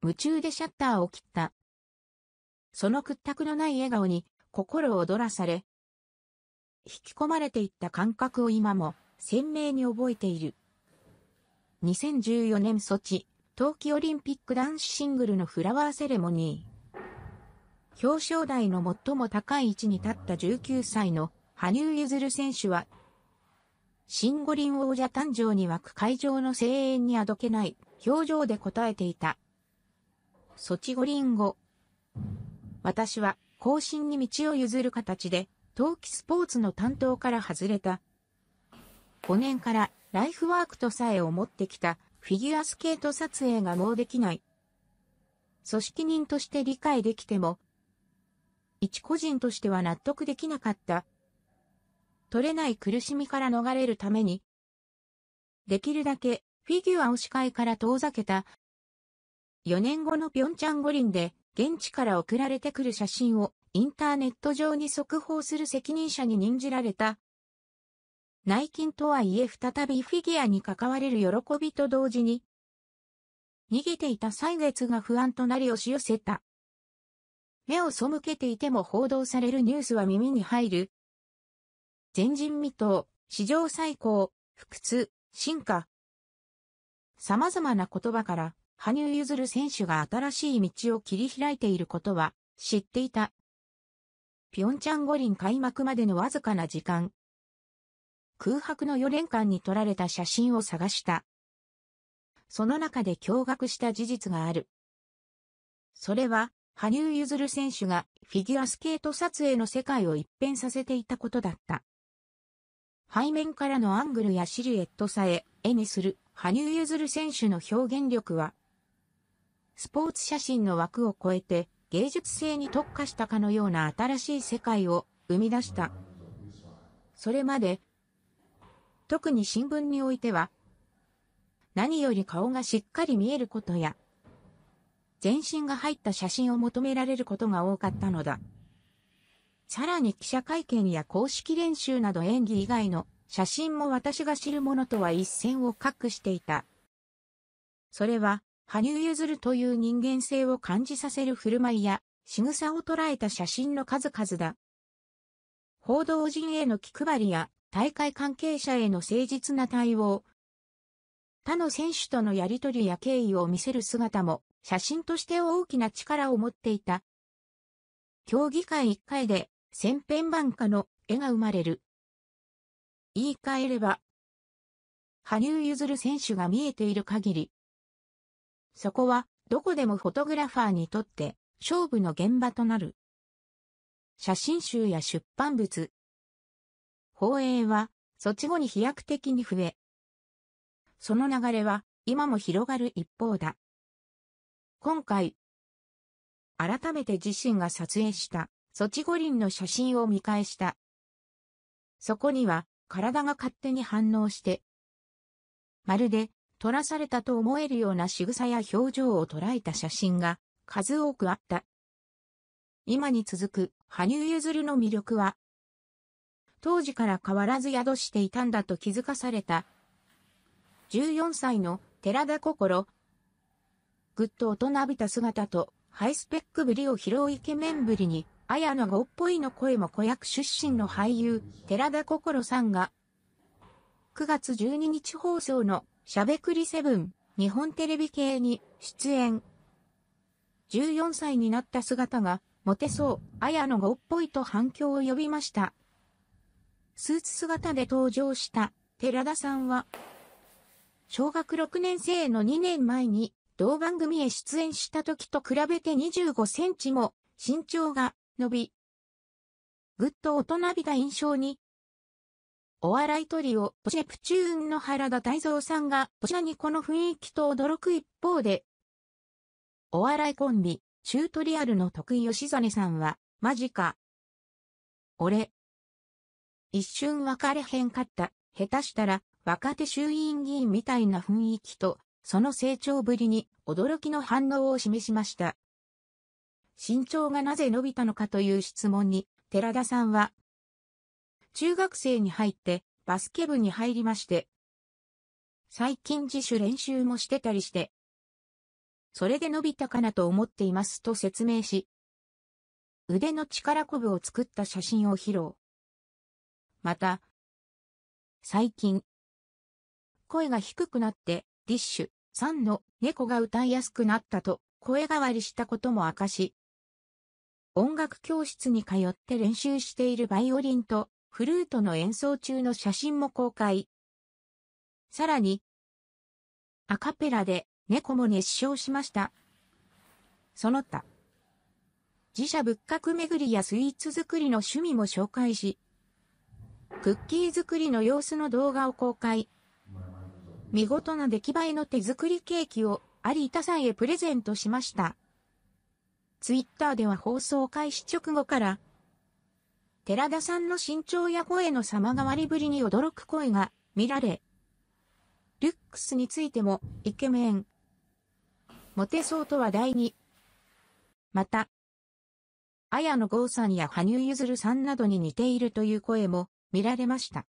夢中でシャッターを切った。その屈託のない笑顔に心躍らされ、引き込まれていった感覚を今も鮮明に覚えている。2014年ソチ、冬季オリンピック男子シングルのフラワーセレモニー。表彰台の最も高い位置に立った19歳の羽生結弦選手は、新五輪王者誕生に湧く会場の声援にあどけない表情で応えていた。ソチ五輪後。私は、後進に道を譲る形で、冬季スポーツの担当から外れた。5年からライフワークとさえ思ってきたフィギュアスケート撮影がもうできない。組織人として理解できても、一個人としては納得できなかった。取れない苦しみから逃れるために、できるだけフィギュアを視界から遠ざけた4年後の平昌五輪で、現地から送られてくる写真をインターネット上に速報する責任者に任じられた。内勤とはいえ再びフィギュアに関われる喜びと同時に、逃げていた歳月が不安となり押し寄せた。目を背けていても報道されるニュースは耳に入る。前人未到、史上最高、不屈、進化。様々な言葉から羽生結弦選手が新しい道を切り開いていることは知っていた。ピョンチャン五輪開幕までのわずかな時間。空白の4年間に撮られた写真を探した。その中で驚愕した事実がある。それは、羽生結弦選手がフィギュアスケート撮影の世界を一変させていたことだった。背面からのアングルやシルエットさえ絵にする羽生結弦選手の表現力はスポーツ写真の枠を超えて芸術性に特化したかのような新しい世界を生み出した。それまで、特に新聞においては、何より顔がしっかり見えることや、全身が入った写真を求められることが多かったのだ。さらに記者会見や公式練習など演技以外の写真も私が知るものとは一線を画していた。それは羽生結弦という人間性を感じさせる振る舞いや、仕草を捉えた写真の数々だ。報道陣への気配りや、大会関係者への誠実な対応、他の選手とのやりとりや敬意を見せる姿も、写真として大きな力を持っていた。競技会1回で、千編万化の絵が生まれる。言い換えれば、羽生結弦選手が見えている限り、そこは、どこでもフォトグラファーにとって、勝負の現場となる。写真集や出版物。放映は、ち。後に飛躍的に増え、その流れは、今も広がる一方だ。今回、改めて自身が撮影した、ソチ五輪の写真を見返した。そこには、体が勝手に反応して、まるで撮らされたと思えるような仕草や表情を捉えた写真が数多くあった。今に続く羽生結弦の魅力は、当時から変わらず宿していたんだと気づかされた。14歳の寺田心。ぐっと大人びた姿とハイスペックぶりを披露イケメンぶりに、綾野剛っぽいの声も子役出身の俳優、寺田心さんが、9月12日放送のしゃべくりセブン、日本テレビ系に出演。14歳になった姿が、モテそう、綾野剛っぽいと反響を呼びました。スーツ姿で登場した寺田さんは、小学6年生の2年前に同番組へ出演した時と比べて25センチも身長が伸び、ぐっと大人びた印象にお笑いトリオ、ポシェプチューンの原田泰造さんが、ポシらにこの雰囲気と驚く一方で、お笑いコンビ、チュートリアルの得意吉根さんは、マジか。俺。一瞬分かれへんかった。下手したら、若手衆院議員みたいな雰囲気と、その成長ぶりに、驚きの反応を示しました。身長がなぜ伸びたのかという質問に、寺田さんは、中学生に入ってバスケ部に入りまして、最近自主練習もしてたりして、それで伸びたかなと思っていますと説明し、腕の力こぶを作った写真を披露。また、最近、声が低くなって、ディッシュ、さんの猫が歌いやすくなったと声変わりしたことも明かし、音楽教室に通って練習しているバイオリンとフルートの演奏中の写真も公開。さらに、アカペラで猫も熱唱しました。その他、自社仏閣巡りやスイーツ作りの趣味も紹介し、クッキー作りの様子の動画を公開。見事な出来栄えの手作りケーキを有田さんへプレゼントしました。ツイッターでは放送開始直後から寺田さんの身長や声の様変わりぶりに驚く声が見られ、ルックスについてもイケメン、モテそうと話題に。また、綾野剛さんや羽生結弦さんなどに似ているという声も見られました。